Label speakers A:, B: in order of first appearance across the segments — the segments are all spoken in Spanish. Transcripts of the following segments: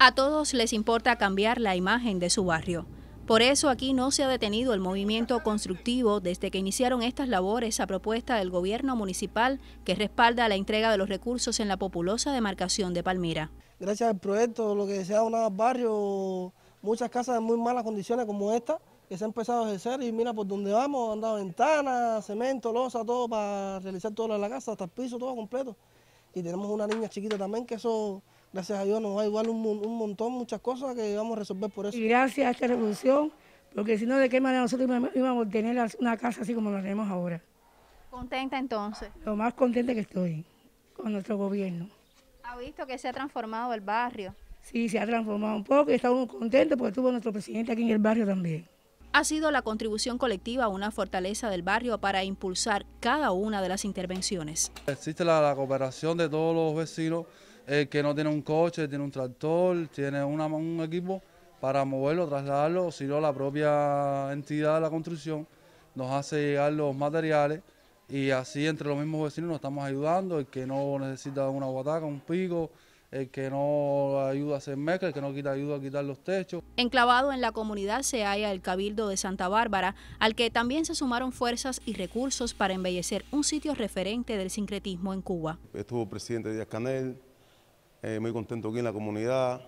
A: A todos les importa cambiar la imagen de su barrio. Por eso aquí no se ha detenido el movimiento constructivo desde que iniciaron estas labores a propuesta del gobierno municipal que respalda la entrega de los recursos en la populosa demarcación de Palmira.
B: Gracias al proyecto, lo que se ha barrio, muchas casas en muy malas condiciones como esta, que se ha empezado a ejercer y mira por dónde vamos, han dado ventanas, cemento, losa, todo para realizar toda la casa, hasta el piso, todo completo. Y tenemos una niña chiquita también que eso gracias a Dios nos va a igual un, montón, muchas cosas que vamos a resolver por eso. Y gracias a esta revolución, porque si no, ¿de
C: qué manera nosotros íbamos a tener una casa así como la tenemos ahora?
A: ¿Contenta entonces?
C: Lo más contenta que estoy con nuestro gobierno.
A: ¿Ha visto que se ha transformado el barrio?
C: Sí, se ha transformado un poco y estamos contentos porque tuvo nuestro presidente aquí en el barrio también
A: ha sido la contribución colectiva una fortaleza del barrio para impulsar cada una de las intervenciones.
D: Existe la cooperación de todos los vecinos el eh, que no tiene un coche, tiene un tractor, tiene un equipo para moverlo, trasladarlo, sino la propia entidad de la construcción nos hace llegar los materiales y así entre los mismos vecinos nos estamos ayudando, el que no necesita una guataca, un pico, el que no ayuda a hacer mezcla, el que no quita ayuda a quitar los techos.
A: Enclavado en la comunidad se halla el Cabildo de Santa Bárbara, al que también se sumaron fuerzas y recursos para embellecer un sitio referente del sincretismo en Cuba.
E: Estuvo presidente Díaz Canel, eh, muy contento aquí en la comunidad.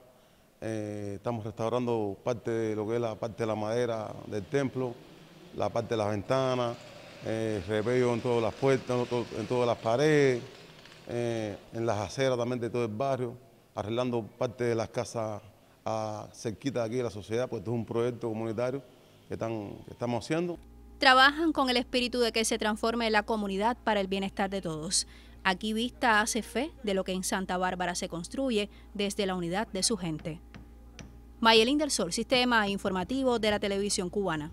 E: Eh, estamos restaurando parte de lo que es la parte de la madera del templo, la parte de las ventanas, eh, repello en todas las puertas, en todas las paredes, eh, en las aceras también de todo el barrio, arreglando parte de las casas a, cerquita aquí de la sociedad, pues es un proyecto comunitario que, están, que estamos haciendo
A: trabajan con el espíritu de que se transforme la comunidad para el bienestar de todos. Aquí Vista hace fe de lo que en Santa Bárbara se construye desde la unidad de su gente. Mayelín del Sol, Sistema Informativo de la Televisión Cubana.